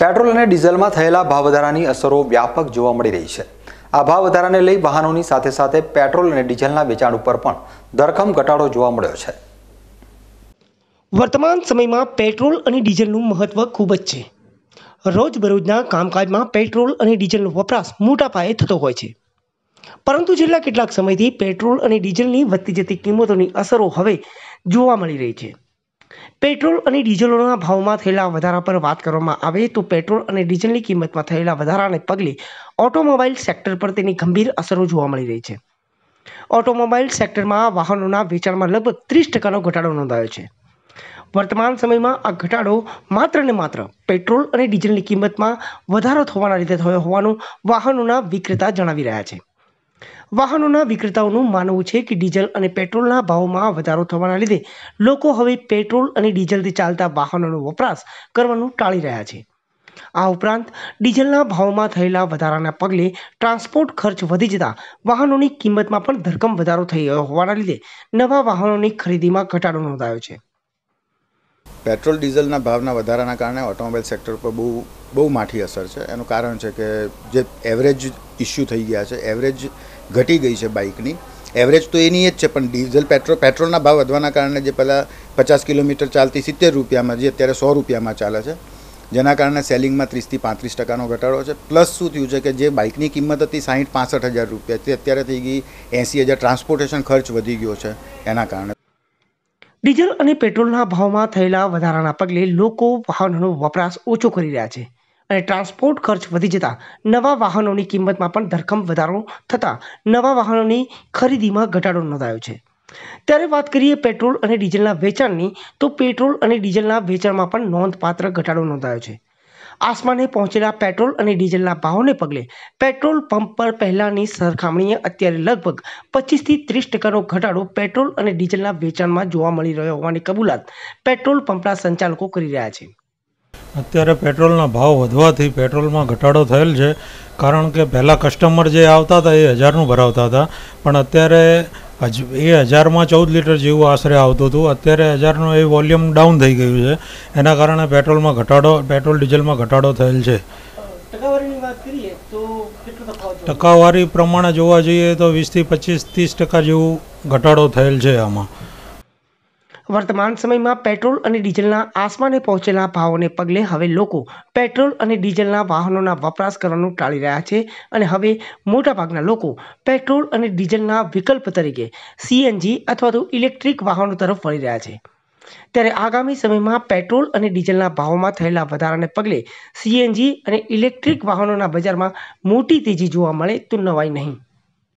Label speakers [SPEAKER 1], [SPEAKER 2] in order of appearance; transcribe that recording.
[SPEAKER 1] petrol અને ડીઝલમાં થયેલા ભાવવધારાની અસરો વ્યાપક જોવા મળી રહી છે આ ભાવ વધારાને લઈ વાહનોની સાથે સાથે પેટ્રોલ અને ડીઝલના વેચાણ ઉપર પણ ધરખમ ઘટાડો જોવા મળ્યો
[SPEAKER 2] છે વર્તમાન સમયમાં પેટ્રોલ અને ડીઝલનું મહત્વ ખૂબ જ છે રોજબરોજના કામકાજમાં પેટ્રોલ અને ડીઝલનો વપરાશ મોટા પાયે થતો હોય છે પરંતુ છેલ્લા કેટલાક સમયથી પેટ્રોલ અને ડીઝલની વધતી જતી કિંમતોની અસરો હવે જોવા મળી રહી છે પેટ્રોલ અને ડીઝલના ભાવમાં થયેલા વધારા પર વાત કરવામાં આવે તો પેટ્રોલ અને ડીઝલની કિંમતમાં થયેલા વધારાને પગલે ઓટોમોબાઈલ સેક્ટર પર તેની ગંભીર અસરો જોવા મળી રહી છે ઓટોમોબાઈલ સેક્ટરમાં વાહનોના વેચાણમાં લગભગ ત્રીસ ટકાનો ઘટાડો નોંધાયો છે વર્તમાન સમયમાં આ ઘટાડો માત્ર ને માત્ર પેટ્રોલ અને ડીઝલની કિંમતમાં વધારો થવાના રીતે થયો હોવાનું વાહનોના વિક્રેતા જણાવી રહ્યા છે વાહનોના વિક્રેતાઓનું માનવું છે કે ડીઝલ અને પેટ્રોલના ભાવમાં વધારો થવાના લીધે લોકો હવે પેટ્રોલ અને ડીઝલથી ચાલતા વાહનોનો વપરાશ કરવાનું ટાળી રહ્યા છે આ ઉપરાંત ડીઝલના ભાવમાં થયેલા વધારાના પગલે ટ્રાન્સપોર્ટ ખર્ચ વધી જતા વાહનોની કિંમતમાં પણ ધરકમ વધારો થઈ ગયો હોવાના લીધે નવા વાહનોની ખરીદીમાં ઘટાડો નોંધાયો છે
[SPEAKER 3] પેટ્રોલ ડીઝલના ભાવના વધારાના કારણે ઓટોમોબાઈલ સેક્ટર પર બહુ બહુ માઠી અસર છે એનું કારણ છે કે જે એવરેજ ઇસ્યુ થઈ ગયા છે એવરેજ ઘટી ગઈ છે બાઇકની એવરેજ તો એની જ છે પણ ડીઝલ પેટ્રોલ પેટ્રોલના ભાવ વધવાના કારણે જે પહેલાં પચાસ કિલોમીટર ચાલતી સિત્તેર રૂપિયામાં જે અત્યારે સો રૂપિયામાં ચાલે છે જેના કારણે સેલિંગમાં ત્રીસથી પાંત્રીસ ટકાનો ઘટાડો છે પ્લસ શું થયું છે કે જે બાઇકની કિંમત હતી સાહીઠ પાસઠ હજાર રૂપિયા તે અત્યારે થઈ ગઈ એંસી હજાર ટ્રાન્સપોર્ટેશન ખર્ચ વધી ગયો છે એના
[SPEAKER 2] કારણે ડીઝલ અને પેટ્રોલના ભાવમાં થયેલા વધારાના પગલે લોકો વાહનોનો વપરાશ ઓછો કરી રહ્યા છે અને ટ્રાન્સપોર્ટ ખર્ચ વધી જતાં નવા વાહનોની કિંમતમાં પણ ધરખમ વધારો થતાં નવા વાહનોની ખરીદીમાં ઘટાડો નોંધાયો છે ત્યારે વાત કરીએ પેટ્રોલ અને ડીઝલના વેચાણની તો પેટ્રોલ અને ડીઝલના વેચાણમાં પણ નોંધપાત્ર ઘટાડો નોંધાયો છે આસમાને પહોંચેલા પેટ્રોલ અને ડીઝલના ભાવને પગલે પેટ્રોલ પંપ પર પહેલાંની સરખામણીએ અત્યારે લગભગ પચીસથી ત્રીસ ટકાનો ઘટાડો પેટ્રોલ અને ડીઝલના વેચાણમાં જોવા મળી રહ્યો હોવાની કબૂલાત પેટ્રોલ પંપના સંચાલકો કરી રહ્યા છે
[SPEAKER 1] અત્યારે પેટ્રોલના ભાવ વધવાથી પેટ્રોલમાં ઘટાડો થયેલ છે કારણ કે પહેલાં કસ્ટમર જે આવતા હતા એ હજારનું ભરાવતા હતા પણ અત્યારે હજ એ હજારમાં ચૌદ લીટર જેવું આશરે આવતું હતું અત્યારે હજારનું એ વોલ્યુમ ડાઉન થઈ ગયું છે એના કારણે પેટ્રોલમાં ઘટાડો પેટ્રોલ ડીઝલમાં ઘટાડો થયેલ છે ટકાવારી પ્રમાણે જોવા જઈએ તો વીસથી પચીસ ત્રીસ ટકા જેવું ઘટાડો થયેલ છે આમાં
[SPEAKER 2] વર્તમાન સમયમાં પેટ્રોલ અને ડીઝલના આસમાને પહોંચેલા ભાવોને પગલે હવે લોકો પેટ્રોલ અને ડીઝલના વાહનોના વપરાશ કરવાનું ટાળી રહ્યા છે અને હવે મોટાભાગના લોકો પેટ્રોલ અને ડીઝલના વિકલ્પ તરીકે સીએનજી અથવા તો ઇલેક્ટ્રિક વાહનો તરફ વળી રહ્યા છે ત્યારે આગામી સમયમાં પેટ્રોલ અને ડીઝલના ભાવોમાં થયેલા વધારાને પગલે સીએનજી અને ઇલેક્ટ્રિક વાહનોના બજારમાં મોટી તેજી જોવા મળે તો નવાઈ નહીં